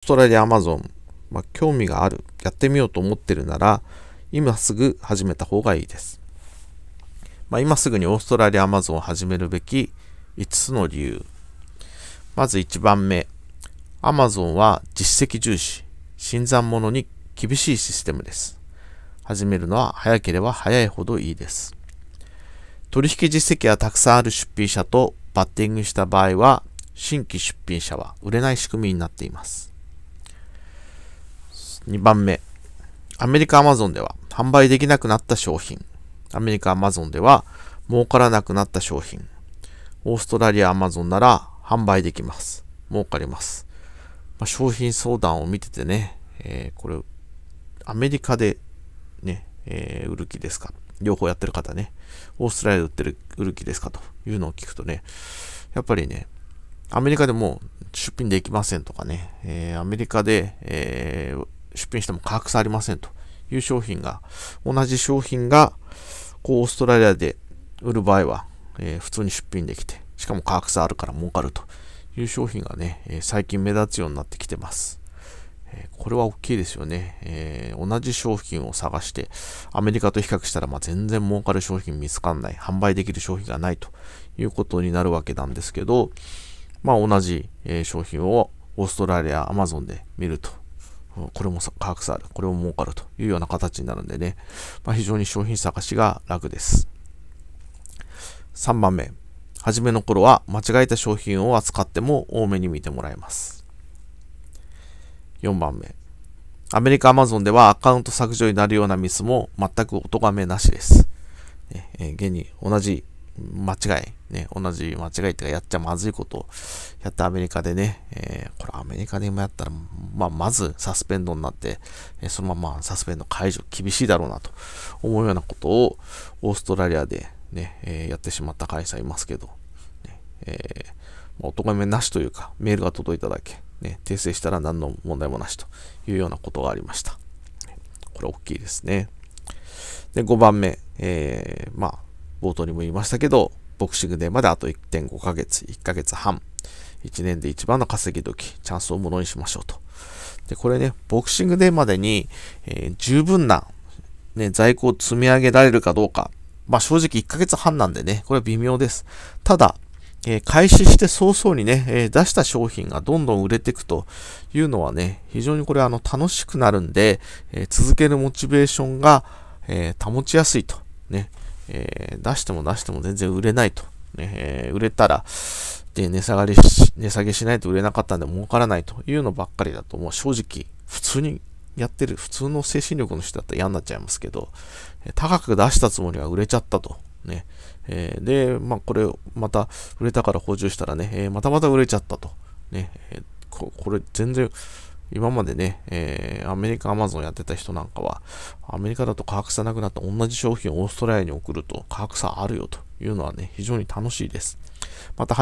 ーストラリアアマゾン、まあ、興味がある、やってみようと思ってるなら、今すぐ始めた方がいいです。まあ、今すぐにオーストラリアアマゾンを始めるべき5つの理由。まず1番目、アマゾンは実績重視、新参者に厳しいシステムです。始めるのは早ければ早いほどいいです。取引実績がたくさんある出品者とバッティングした場合は、新規出品者は売れない仕組みになっています。2番目、アメリカアマゾンでは販売できなくなった商品。アメリカアマゾンでは儲からなくなった商品。オーストラリアアマゾンなら販売できます。儲かります。まあ、商品相談を見ててね、えー、これ、アメリカでね、えー、売る気ですか両方やってる方ね、オーストラリアで売ってる、売る気ですかというのを聞くとね、やっぱりね、アメリカでも出品できませんとかね、えー、アメリカで、えー出品しても価格差ありませんという商品が、同じ商品が、こう、オーストラリアで売る場合は、えー、普通に出品できて、しかも価格差あるから儲かるという商品がね、えー、最近目立つようになってきてます。えー、これは大きいですよね、え同じ商品を探して、アメリカと比較したら、ま全然儲かる商品見つかんない、販売できる商品がないということになるわけなんですけど、まあ、同じ、え商品をオーストラリア、アマゾンで見るとこれも価格差ある、これも儲かるというような形になるんでね、まあ、非常に商品探しが楽です。3番目、初めの頃は間違えた商品を扱っても多めに見てもらえます。4番目、アメリカ Amazon ではアカウント削除になるようなミスも全くおがめなしです。え現に同じ間違い、ね、同じ間違いってかやっちゃまずいことをやったアメリカでね、えー、これアメリカで今やったら、まあ、まずサスペンドになって、えそのままサスペンド解除厳しいだろうなと思うようなことをオーストラリアでね、えー、やってしまった会社いますけど、ね、えー、まあ、お咎めなしというか、メールが届いただけ、ね、訂正したら何の問題もなしというようなことがありました。これ大きいですね。で、5番目、えー、まあ、冒頭にも言いましたけど、ボクシングデーまであと1.5ヶ月、1ヶ月半、1年で一番の稼ぎ時、チャンスをものにしましょうと。で、これね、ボクシングデーまでに、えー、十分な、ね、在庫を積み上げられるかどうか。まあ正直1ヶ月半なんでね、これは微妙です。ただ、えー、開始して早々にね、えー、出した商品がどんどん売れていくというのはね、非常にこれあの楽しくなるんで、えー、続けるモチベーションが、え保ちやすいと。ね、えー、出しても出しても全然売れないと。ね、えー、売れたら、で、値下がりし、値下げしないと売れなかったんで儲からないというのばっかりだと、もう正直、普通にやってる、普通の精神力の人だったら嫌になっちゃいますけど、え高く出したつもりは売れちゃったと。ね。えー、で、まあ、これ、また売れたから補充したらね、えまたまた売れちゃったと。ね。えこれ、全然、今までね、えー、アメリカ、アマゾンやってた人なんかは、アメリカだと価格差なくなった同じ商品をオーストラリアに送ると価格差あるよというのはね、非常に楽しいです。また